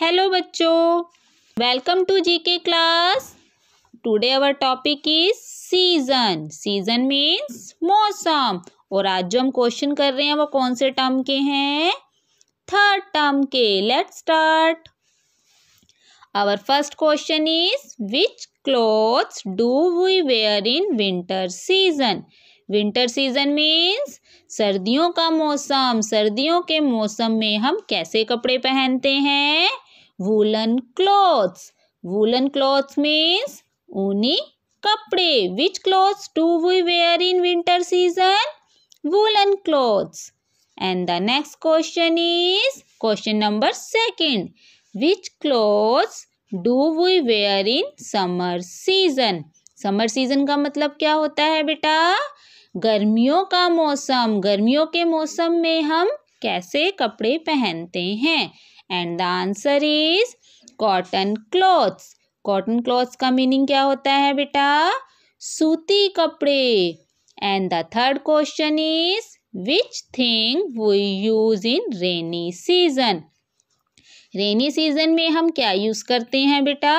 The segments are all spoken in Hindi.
हेलो बच्चों welcome to GK class today our topic is season season means मौसम और आज जो हम क्वेश्चन कर रहे हैं वो कौन से टर्म के हैं थर्ड टर्म के let start our first question is which clothes do we wear in winter season winter season means सर्दियों का मौसम सर्दियों के मौसम में हम कैसे कपड़े पहनते हैं woollen clothes woollen clothes means ऊनी कपड़े which clothes do we wear in winter season woollen clothes and the next question is question number second which clothes do we wear in summer season summer season का मतलब क्या होता है बेटा गर्मियों का मौसम गर्मियों के मौसम में हम कैसे कपड़े पहनते हैं and the answer is cotton clothes cotton clothes का मीनिंग क्या होता है बेटा सूती कपड़े and the third question is which thing we use in rainy season rainy season में हम क्या यूज करते हैं बेटा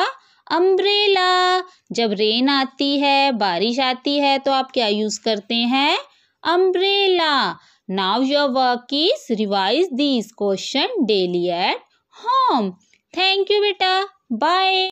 अम्ब्रेला जब रेन आती है बारिश आती है तो आप क्या यूज करते हैं umbrella Now your work is revise these question daily at home. Thank you beta. Bye.